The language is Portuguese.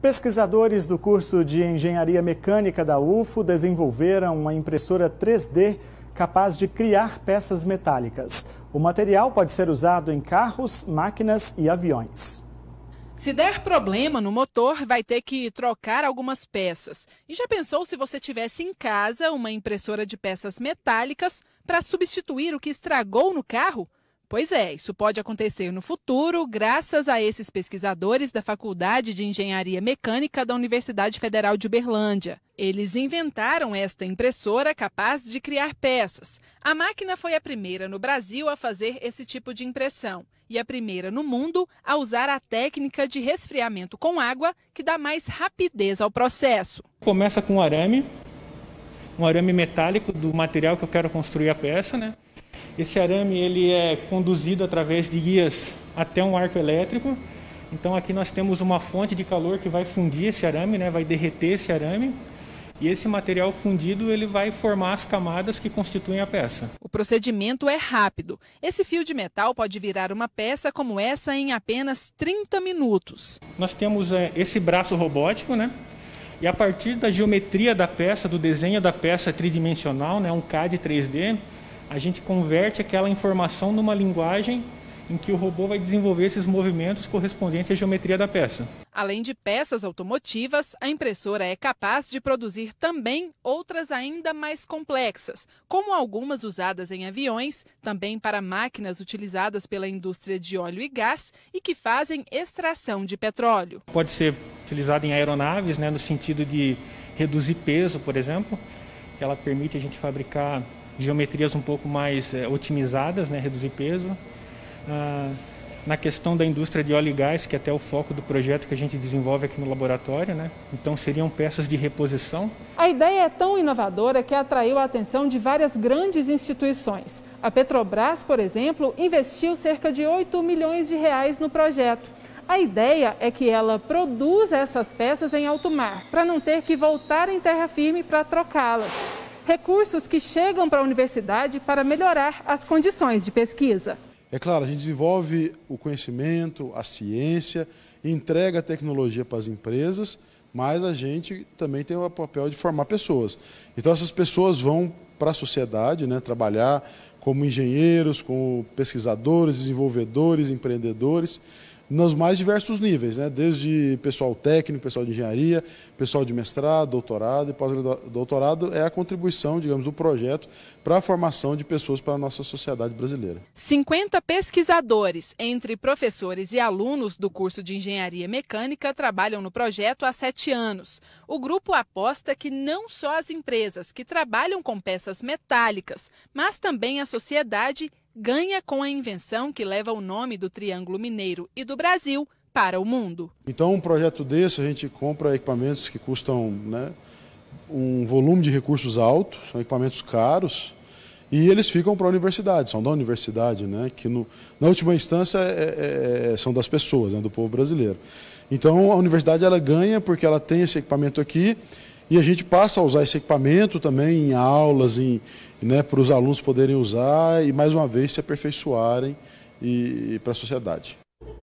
Pesquisadores do curso de Engenharia Mecânica da UFO desenvolveram uma impressora 3D capaz de criar peças metálicas. O material pode ser usado em carros, máquinas e aviões. Se der problema no motor, vai ter que trocar algumas peças. E já pensou se você tivesse em casa uma impressora de peças metálicas para substituir o que estragou no carro? Pois é, isso pode acontecer no futuro, graças a esses pesquisadores da Faculdade de Engenharia Mecânica da Universidade Federal de Uberlândia. Eles inventaram esta impressora capaz de criar peças. A máquina foi a primeira no Brasil a fazer esse tipo de impressão e a primeira no mundo a usar a técnica de resfriamento com água, que dá mais rapidez ao processo. Começa com um arame, um arame metálico do material que eu quero construir a peça, né? Esse arame ele é conduzido através de guias até um arco elétrico. Então aqui nós temos uma fonte de calor que vai fundir esse arame, né? vai derreter esse arame. E esse material fundido ele vai formar as camadas que constituem a peça. O procedimento é rápido. Esse fio de metal pode virar uma peça como essa em apenas 30 minutos. Nós temos é, esse braço robótico, né? E a partir da geometria da peça, do desenho da peça tridimensional, né, um CAD 3D, a gente converte aquela informação numa linguagem em que o robô vai desenvolver esses movimentos correspondentes à geometria da peça. Além de peças automotivas, a impressora é capaz de produzir também outras ainda mais complexas, como algumas usadas em aviões, também para máquinas utilizadas pela indústria de óleo e gás e que fazem extração de petróleo. Pode ser utilizada em aeronaves, né, no sentido de reduzir peso, por exemplo ela permite a gente fabricar geometrias um pouco mais é, otimizadas, né, reduzir peso. Ah, na questão da indústria de óleo e gás, que é até o foco do projeto que a gente desenvolve aqui no laboratório, né? Então seriam peças de reposição. A ideia é tão inovadora que atraiu a atenção de várias grandes instituições. A Petrobras, por exemplo, investiu cerca de 8 milhões de reais no projeto. A ideia é que ela produza essas peças em alto mar, para não ter que voltar em terra firme para trocá-las. Recursos que chegam para a universidade para melhorar as condições de pesquisa. É claro, a gente desenvolve o conhecimento, a ciência, entrega a tecnologia para as empresas, mas a gente também tem o papel de formar pessoas. Então essas pessoas vão para a sociedade, né, trabalhar como engenheiros, como pesquisadores, desenvolvedores, empreendedores nos mais diversos níveis, né? desde pessoal técnico, pessoal de engenharia, pessoal de mestrado, doutorado e pós-doutorado, é a contribuição, digamos, do projeto para a formação de pessoas para a nossa sociedade brasileira. 50 pesquisadores, entre professores e alunos do curso de Engenharia Mecânica, trabalham no projeto há sete anos. O grupo aposta que não só as empresas que trabalham com peças metálicas, mas também a sociedade ganha com a invenção que leva o nome do Triângulo Mineiro e do Brasil para o mundo. Então, um projeto desse, a gente compra equipamentos que custam né, um volume de recursos alto, são equipamentos caros, e eles ficam para a universidade, são da universidade, né, que no, na última instância é, é, é são das pessoas, né, do povo brasileiro. Então, a universidade ela ganha porque ela tem esse equipamento aqui e a gente passa a usar esse equipamento também em aulas, em, né, para os alunos poderem usar e, mais uma vez, se aperfeiçoarem e, e para a sociedade.